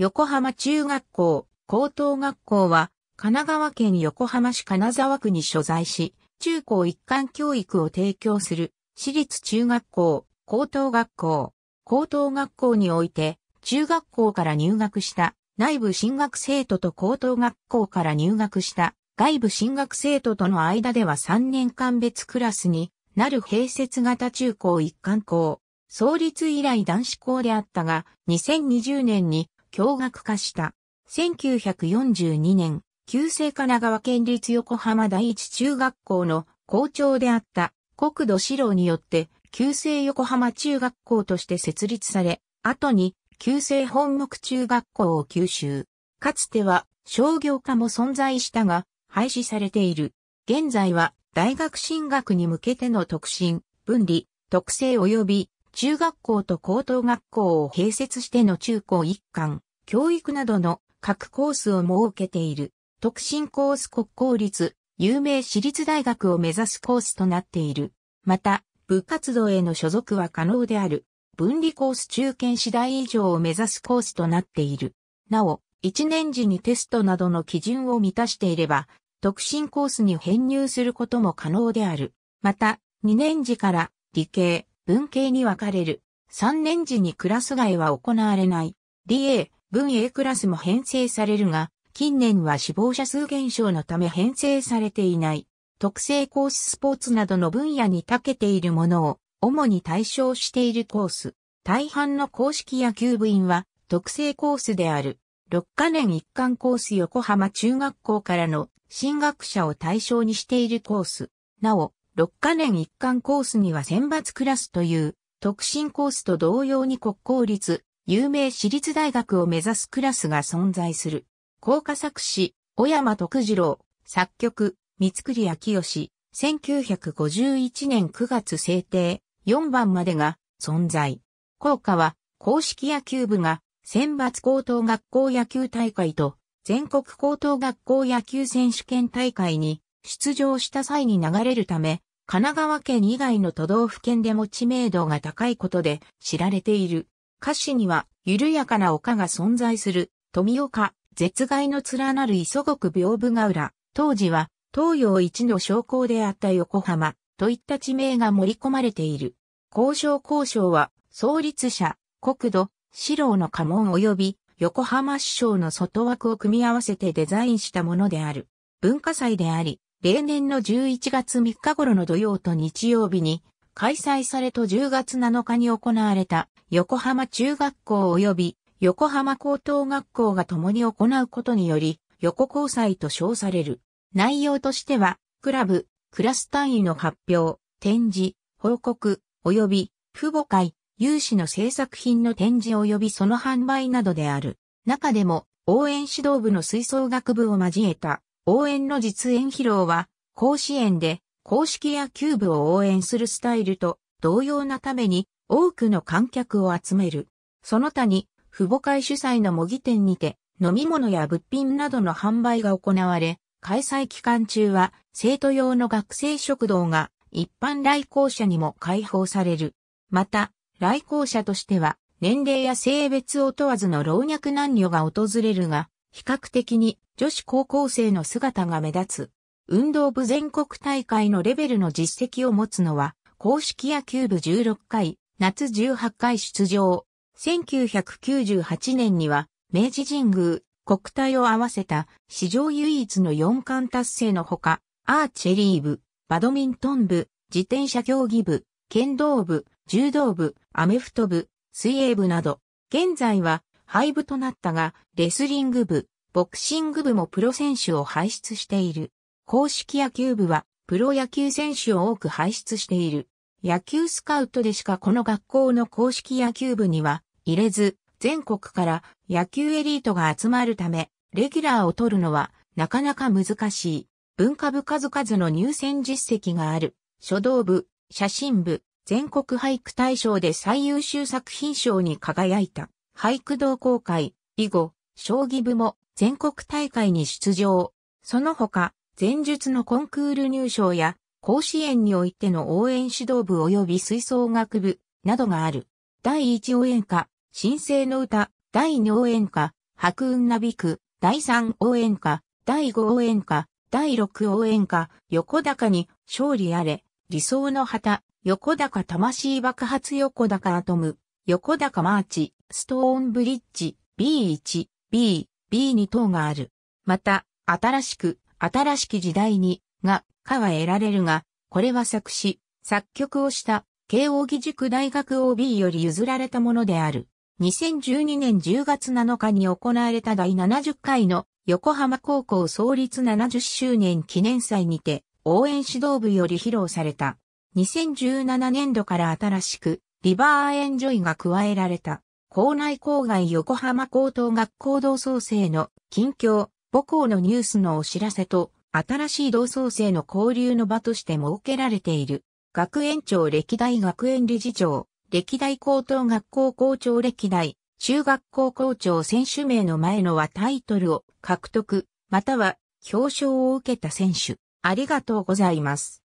横浜中学校、高等学校は、神奈川県横浜市金沢区に所在し、中高一貫教育を提供する、私立中学校、高等学校、高等学校において、中学校から入学した内部進学生徒と高等学校から入学した外部進学生徒との間では3年間別クラスになる併設型中高一貫校。創立以来男子校であったが、2020年に共学化した。1942年、旧制神奈川県立横浜第一中学校の校長であった国土史郎によって旧制横浜中学校として設立され、後に旧制本国中学校を吸収。かつては商業化も存在したが廃止されている。現在は大学進学に向けての特進、分離、特性及び中学校と高等学校を併設しての中高一貫、教育などの各コースを設けている、特進コース国公立、有名私立大学を目指すコースとなっている。また、部活動への所属は可能である。分離コース中堅次第以上を目指すコースとなっている。なお、1年時にテストなどの基準を満たしていれば、特進コースに編入することも可能である。また、2年時から理系、文系に分かれる。3年時にクラス外は行われない。DA、文 A クラスも編成されるが、近年は死亡者数減少のため編成されていない。特性コーススポーツなどの分野に長けているものを主に対象しているコース。大半の公式野球部員は特性コースである。6カ年一貫コース横浜中学校からの進学者を対象にしているコース。なお、6カ年一貫コースには選抜クラスという、特進コースと同様に国公立、有名私立大学を目指すクラスが存在する。高架作詞、小山徳次郎、作曲、三栗明義、1951年9月制定、4番までが存在。校歌は、公式野球部が、選抜高等学校野球大会と、全国高等学校野球選手権大会に出場した際に流れるため、神奈川県以外の都道府県でも知名度が高いことで知られている。歌詞には、緩やかな丘が存在する、富岡、絶害の連なる磯国屏風ヶ浦、当時は、東洋一の商工であった横浜、といった地名が盛り込まれている。交渉交渉は、創立者、国土、四郎の家紋及び、横浜市省の外枠を組み合わせてデザインしたものである。文化祭であり、例年の11月3日頃の土曜と日曜日に開催されと10月7日に行われた横浜中学校及び横浜高等学校が共に行うことにより横交際と称される。内容としてはクラブ、クラス単位の発表、展示、報告、及び父母会、有志の制作品の展示及びその販売などである。中でも応援指導部の吹奏楽部を交えた応援の実演披露は、甲子園で公式野球部を応援するスタイルと同様なために多くの観客を集める。その他に、父母会主催の模擬店にて、飲み物や物品などの販売が行われ、開催期間中は生徒用の学生食堂が一般来校者にも開放される。また、来校者としては年齢や性別を問わずの老若男女が訪れるが、比較的に女子高校生の姿が目立つ。運動部全国大会のレベルの実績を持つのは、公式野球部16回、夏18回出場。1998年には、明治神宮、国体を合わせた史上唯一の4冠達成のほか、アーチェリー部、バドミントン部、自転車競技部、剣道部、柔道部、アメフト部、水泳部など、現在は廃部となったが、レスリング部、ボクシング部もプロ選手を輩出している。公式野球部は、プロ野球選手を多く輩出している。野球スカウトでしかこの学校の公式野球部には入れず、全国から野球エリートが集まるため、レギュラーを取るのはなかなか難しい。文化部数々の入選実績がある。書道部、写真部、全国俳句大賞で最優秀作品賞に輝いた。俳句同好会、囲碁、将棋部も全国大会に出場。その他、前述のコンクール入賞や、甲子園においての応援指導部及び吹奏楽部などがある。第1応援歌、新生の歌、第2応援歌、白雲なびく、第3応援歌、第5応援歌、第6応援歌、横高に勝利あれ、理想の旗、横高魂爆発横高アトム、横高マーチ、ストーンブリッジ、B1、B、B2 等がある。また、新しく、新しき時代に、が、かは得られるが、これは作詞、作曲をした、慶應義塾大学 OB より譲られたものである。2012年10月7日に行われた第70回の横浜高校創立70周年記念祭にて応援指導部より披露された。2017年度から新しくリバーエンジョイが加えられた、校内校外横浜高等学校同窓生の近況、母校のニュースのお知らせと、新しい同窓生の交流の場として設けられている。学園長歴代学園理事長、歴代高等学校校長歴代、中学校校長選手名の前のはタイトルを獲得、または表彰を受けた選手。ありがとうございます。